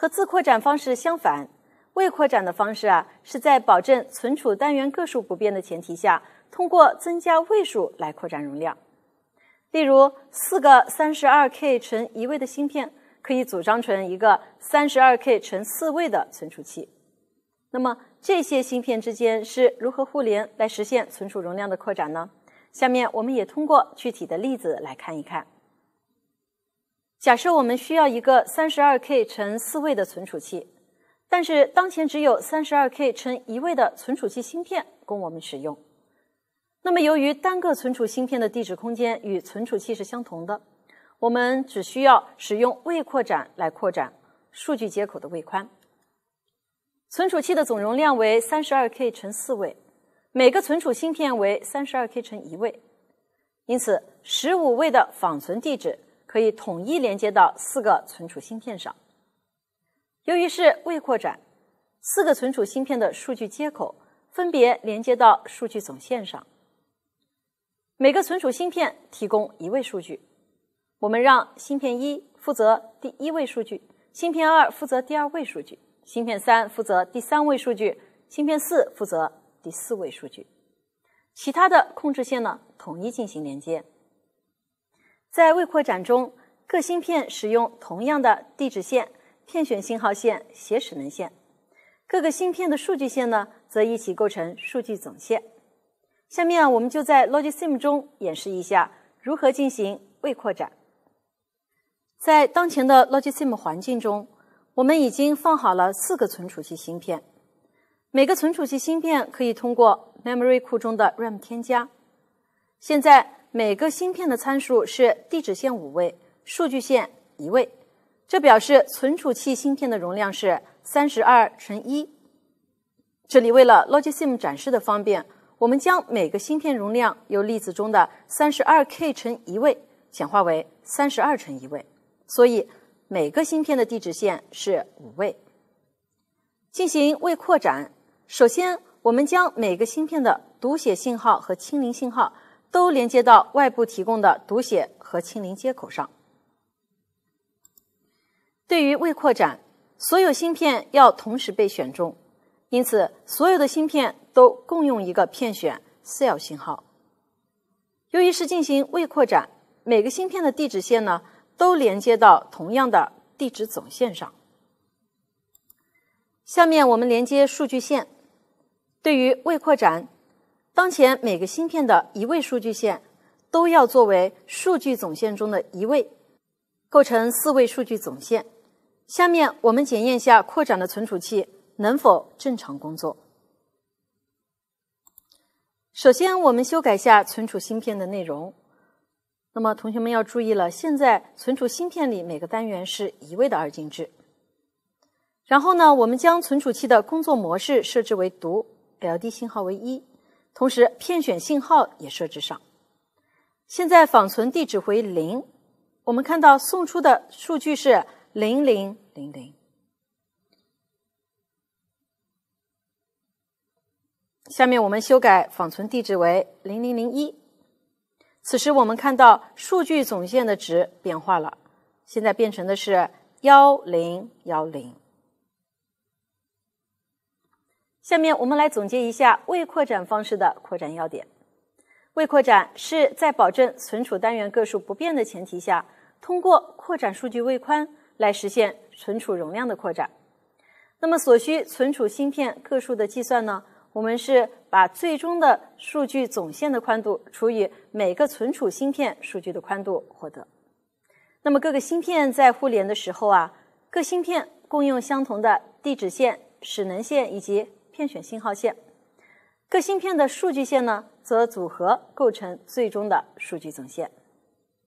和自扩展方式相反，未扩展的方式啊，是在保证存储单元个数不变的前提下，通过增加位数来扩展容量。例如，四个三十二 K 乘一位的芯片可以组装成一个三十二 K 乘四位的存储器。那么这些芯片之间是如何互联来实现存储容量的扩展呢？下面我们也通过具体的例子来看一看。假设我们需要一个三十二 k 乘四位的存储器，但是当前只有三十二 k 乘一位的存储器芯片供我们使用。那么，由于单个存储芯片的地址空间与存储器是相同的，我们只需要使用位扩展来扩展数据接口的位宽。存储器的总容量为三十二 k 乘四位，每个存储芯片为三十二 k 乘一位，因此十五位的访存地址。可以统一连接到四个存储芯片上。由于是未扩展，四个存储芯片的数据接口分别连接到数据总线上。每个存储芯片提供一位数据，我们让芯片一负责第一位数据，芯片二负责第二位数据，芯片三负责第三位数据，芯片四负责第四位数据。其他的控制线呢，统一进行连接。在未扩展中，各芯片使用同样的地址线、片选信号线、写使能线。各个芯片的数据线呢，则一起构成数据总线。下面我们就在 Logisim 中演示一下如何进行未扩展。在当前的 Logisim 环境中，我们已经放好了四个存储器芯片。每个存储器芯片可以通过 Memory 库中的 RAM 添加。现在。每个芯片的参数是地址线五位，数据线一位，这表示存储器芯片的容量是三十二乘一。这里为了 Logisim 展示的方便，我们将每个芯片容量由例子中的三十二 K 乘一位简化为三十二乘一位，所以每个芯片的地址线是五位。进行位扩展，首先我们将每个芯片的读写信号和清零信号。都连接到外部提供的读写和清零接口上。对于未扩展，所有芯片要同时被选中，因此所有的芯片都共用一个片选 SEL 信号。由于是进行未扩展，每个芯片的地址线呢都连接到同样的地址总线上。下面我们连接数据线。对于未扩展。当前每个芯片的一位数据线都要作为数据总线中的一位，构成四位数据总线。下面我们检验一下扩展的存储器能否正常工作。首先，我们修改下存储芯片的内容。那么，同学们要注意了，现在存储芯片里每个单元是一位的二进制。然后呢，我们将存储器的工作模式设置为读，LD 信号为一。同时，片选信号也设置上。现在访存地址为零，我们看到送出的数据是零零零零。下面我们修改访存地址为零零零一，此时我们看到数据总线的值变化了，现在变成的是幺零幺零。下面我们来总结一下未扩展方式的扩展要点。未扩展是在保证存储单元个数不变的前提下，通过扩展数据位宽来实现存储容量的扩展。那么所需存储芯片个数的计算呢？我们是把最终的数据总线的宽度除以每个存储芯片数据的宽度获得。那么各个芯片在互联的时候啊，各芯片共用相同的地址线、使能线以及片选信号线，各芯片的数据线呢，则组合构成最终的数据总线。